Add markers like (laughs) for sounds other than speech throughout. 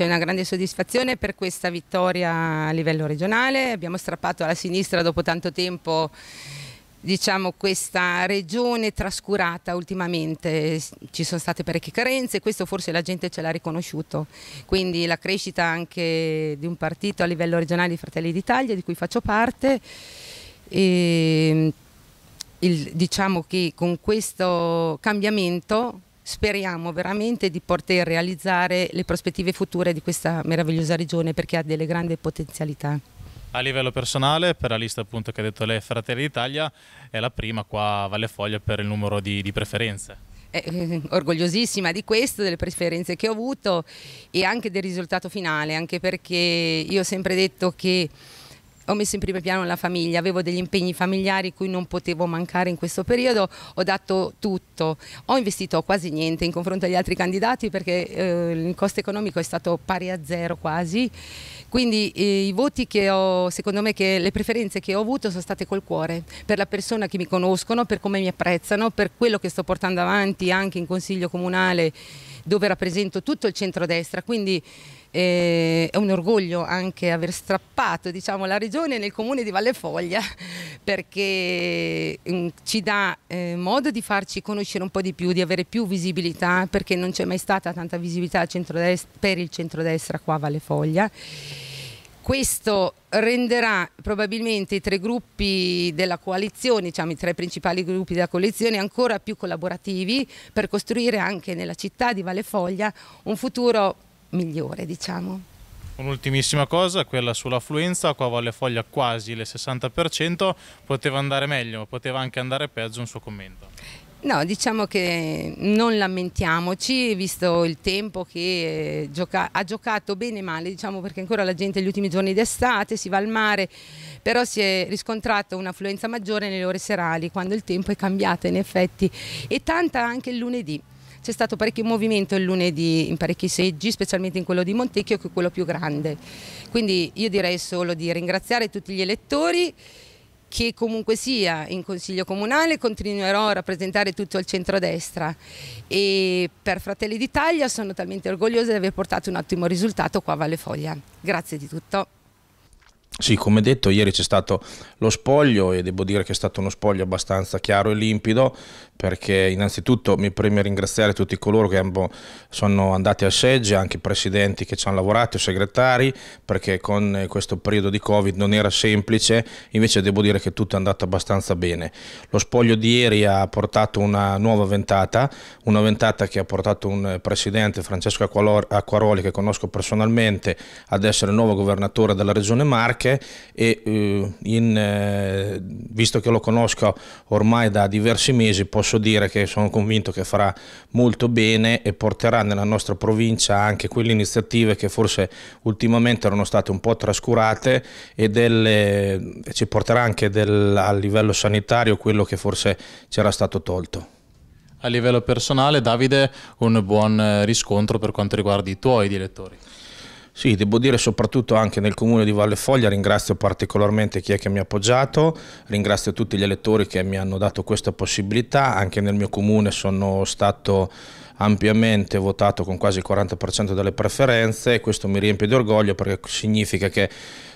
C'è una grande soddisfazione per questa vittoria a livello regionale, abbiamo strappato alla sinistra dopo tanto tempo diciamo, questa regione trascurata ultimamente, ci sono state parecchie carenze, questo forse la gente ce l'ha riconosciuto, quindi la crescita anche di un partito a livello regionale di Fratelli d'Italia di cui faccio parte e ehm, il, diciamo che con questo cambiamento speriamo veramente di poter realizzare le prospettive future di questa meravigliosa regione perché ha delle grandi potenzialità. A livello personale, per la lista appunto che ha detto lei, Fratelli d'Italia è la prima qua a Valle Foglia per il numero di, di preferenze. Eh, eh, orgogliosissima di questo, delle preferenze che ho avuto e anche del risultato finale, anche perché io ho sempre detto che ho messo in primo piano la famiglia, avevo degli impegni familiari cui non potevo mancare in questo periodo, ho dato tutto, ho investito quasi niente in confronto agli altri candidati perché eh, il costo economico è stato pari a zero quasi, quindi eh, i voti che ho, secondo me che le preferenze che ho avuto sono state col cuore, per la persona che mi conoscono, per come mi apprezzano, per quello che sto portando avanti anche in consiglio comunale dove rappresento tutto il centrodestra, quindi eh, è un orgoglio anche aver strappato diciamo, la regione nel comune di Valle Foglia (laughs) perché mm, ci dà eh, modo di farci conoscere un po' di più, di avere più visibilità perché non c'è mai stata tanta visibilità per il centrodestra qua a Valle Foglia questo renderà probabilmente i tre gruppi della coalizione, diciamo i tre principali gruppi della coalizione, ancora più collaborativi per costruire anche nella città di Valle Foglia un futuro migliore, diciamo. Un'ultimissima cosa, quella sull'affluenza, qua Valle Foglia quasi il 60%, poteva andare meglio, poteva anche andare peggio, un suo commento. No, diciamo che non lamentiamoci, visto il tempo che eh, gioca ha giocato bene e male, diciamo perché ancora la gente negli ultimi giorni d'estate si va al mare, però si è riscontrata un'affluenza maggiore nelle ore serali, quando il tempo è cambiato in effetti, e tanta anche il lunedì. C'è stato parecchio movimento il lunedì in parecchi seggi, specialmente in quello di Montecchio che è quello più grande. Quindi io direi solo di ringraziare tutti gli elettori che comunque sia in Consiglio Comunale continuerò a rappresentare tutto il centrodestra e per Fratelli d'Italia sono talmente orgogliosa di aver portato un ottimo risultato qua a Valle Foglia. Grazie di tutto. Sì, come detto, ieri c'è stato lo spoglio e devo dire che è stato uno spoglio abbastanza chiaro e limpido perché innanzitutto mi preme ringraziare tutti coloro che sono andati al seggio, anche i presidenti che ci hanno lavorato, i segretari, perché con eh, questo periodo di Covid non era semplice, invece devo dire che tutto è andato abbastanza bene. Lo spoglio di ieri ha portato una nuova ventata, una ventata che ha portato un presidente, Francesco Acquaroli, che conosco personalmente, ad essere il nuovo governatore della regione Marche Marche e eh, in, eh, visto che lo conosco ormai da diversi mesi posso dire che sono convinto che farà molto bene e porterà nella nostra provincia anche quelle iniziative che forse ultimamente erano state un po' trascurate e delle, ci porterà anche del, a livello sanitario quello che forse c'era stato tolto. A livello personale, Davide, un buon eh, riscontro per quanto riguarda i tuoi direttori. Sì, devo dire soprattutto anche nel comune di Valle Foglia ringrazio particolarmente chi è che mi ha appoggiato, ringrazio tutti gli elettori che mi hanno dato questa possibilità, anche nel mio comune sono stato ampiamente votato con quasi il 40% delle preferenze e questo mi riempie di orgoglio perché significa che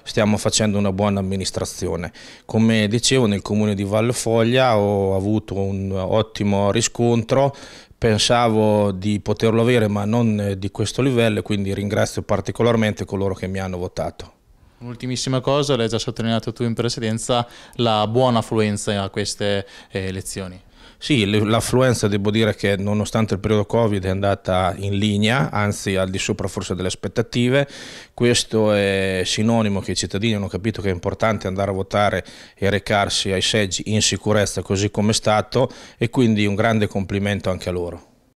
stiamo facendo una buona amministrazione. Come dicevo nel comune di Vallefoglia ho avuto un ottimo riscontro pensavo di poterlo avere ma non di questo livello quindi ringrazio particolarmente coloro che mi hanno votato. Un'ultimissima cosa, l'hai già sottolineato tu in precedenza, la buona affluenza a queste eh, elezioni. Sì, l'affluenza devo dire che nonostante il periodo Covid è andata in linea, anzi al di sopra forse delle aspettative. Questo è sinonimo che i cittadini hanno capito che è importante andare a votare e recarsi ai seggi in sicurezza così come è stato e quindi un grande complimento anche a loro.